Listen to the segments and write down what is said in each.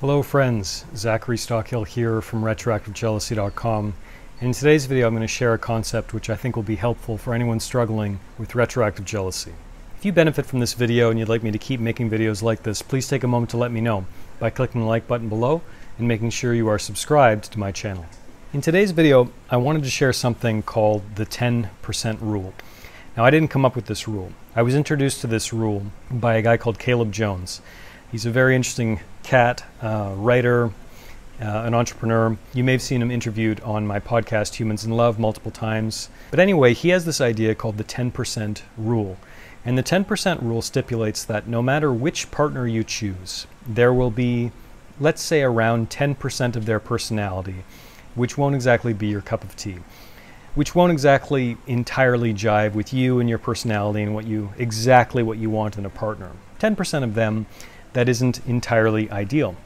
Hello friends, Zachary Stockhill here from RetroactiveJealousy.com. In today's video I'm going to share a concept which I think will be helpful for anyone struggling with retroactive jealousy. If you benefit from this video and you'd like me to keep making videos like this, please take a moment to let me know by clicking the like button below and making sure you are subscribed to my channel. In today's video I wanted to share something called the 10% rule. Now I didn't come up with this rule. I was introduced to this rule by a guy called Caleb Jones. He's a very interesting cat, uh, writer, uh, an entrepreneur. You may have seen him interviewed on my podcast, Humans in Love, multiple times. But anyway, he has this idea called the 10% rule. And the 10% rule stipulates that no matter which partner you choose, there will be, let's say, around 10% of their personality, which won't exactly be your cup of tea, which won't exactly entirely jive with you and your personality and what you exactly what you want in a partner. 10% of them that isn't entirely ideal.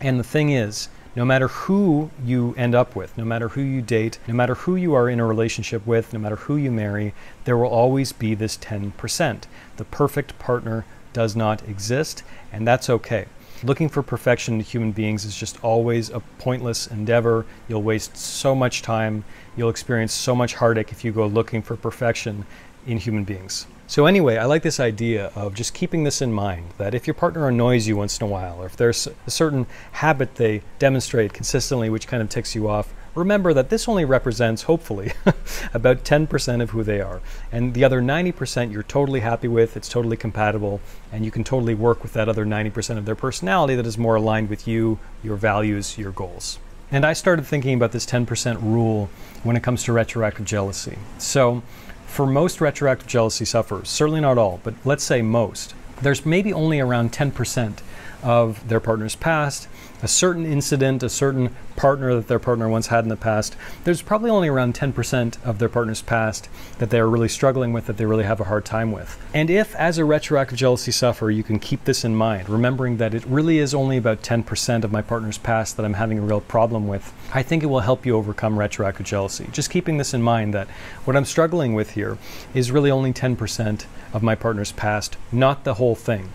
And the thing is, no matter who you end up with, no matter who you date, no matter who you are in a relationship with, no matter who you marry, there will always be this 10%. The perfect partner does not exist, and that's okay. Looking for perfection in human beings is just always a pointless endeavor. You'll waste so much time. You'll experience so much heartache if you go looking for perfection in human beings. So anyway, I like this idea of just keeping this in mind that if your partner annoys you once in a while, or if there's a certain habit they demonstrate consistently which kind of ticks you off, remember that this only represents, hopefully, about 10% of who they are. And the other 90% you're totally happy with, it's totally compatible, and you can totally work with that other 90% of their personality that is more aligned with you, your values, your goals. And I started thinking about this 10% rule when it comes to retroactive jealousy. So, for most retroactive jealousy sufferers, certainly not all, but let's say most, there's maybe only around 10% of their partner's past, a certain incident, a certain partner that their partner once had in the past, there's probably only around 10% of their partner's past that they're really struggling with, that they really have a hard time with. And if, as a retroactive jealousy sufferer, you can keep this in mind, remembering that it really is only about 10% of my partner's past that I'm having a real problem with, I think it will help you overcome retroactive jealousy. Just keeping this in mind that what I'm struggling with here is really only 10% of my partner's past, not the whole thing.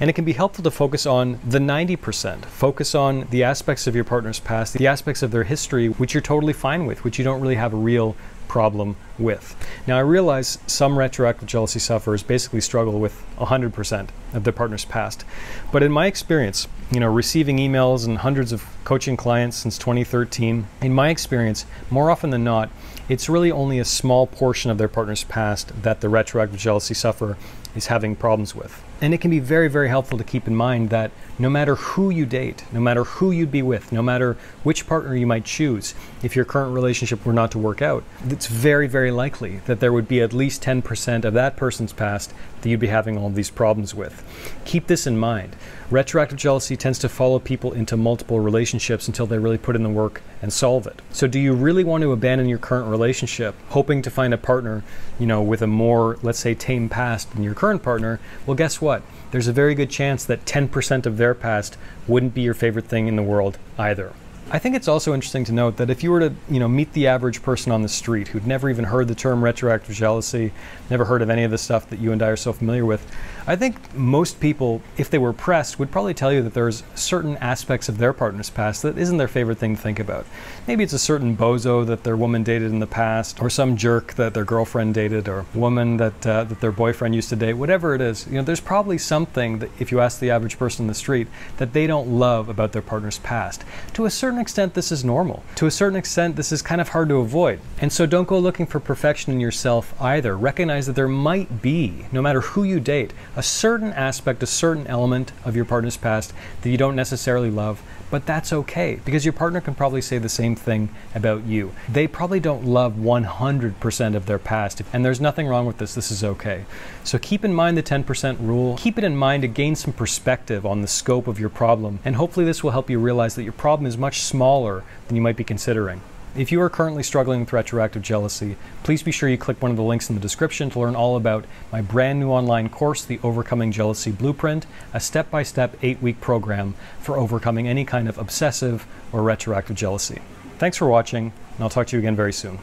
And it can be helpful to focus on the 90%. Focus on the aspects of your partner's past, the aspects of their history, which you're totally fine with, which you don't really have a real problem with. Now, I realize some retroactive jealousy sufferers basically struggle with 100% of their partner's past. But in my experience, you know, receiving emails and hundreds of coaching clients since 2013. In my experience, more often than not, it's really only a small portion of their partner's past that the retroactive jealousy sufferer is having problems with. And it can be very, very helpful to keep in mind that no matter who you date, no matter who you'd be with, no matter which partner you might choose, if your current relationship were not to work out, it's very, very likely that there would be at least 10% of that person's past that you'd be having all these problems with. Keep this in mind. Retroactive jealousy tends to follow people into multiple relationships relationships until they really put in the work and solve it. So do you really want to abandon your current relationship hoping to find a partner, you know, with a more let's say tame past than your current partner? Well, guess what? There's a very good chance that 10% of their past wouldn't be your favorite thing in the world either. I think it's also interesting to note that if you were to, you know, meet the average person on the street who'd never even heard the term retroactive jealousy, never heard of any of the stuff that you and I are so familiar with, I think most people, if they were pressed, would probably tell you that there's certain aspects of their partner's past that isn't their favorite thing to think about. Maybe it's a certain bozo that their woman dated in the past, or some jerk that their girlfriend dated, or woman that uh, that their boyfriend used to date. Whatever it is, you know, there's probably something that, if you ask the average person on the street, that they don't love about their partner's past. To a certain certain extent, this is normal. To a certain extent, this is kind of hard to avoid. And so don't go looking for perfection in yourself either. Recognize that there might be, no matter who you date, a certain aspect, a certain element of your partner's past that you don't necessarily love, but that's okay because your partner can probably say the same thing about you. They probably don't love 100% of their past, and there's nothing wrong with this. This is okay. So keep in mind the 10% rule. Keep it in mind to gain some perspective on the scope of your problem, and hopefully this will help you realize that your problem is much smaller than you might be considering. If you are currently struggling with retroactive jealousy, please be sure you click one of the links in the description to learn all about my brand new online course, The Overcoming Jealousy Blueprint, a step by step eight week program for overcoming any kind of obsessive or retroactive jealousy. Thanks for watching, and I'll talk to you again very soon.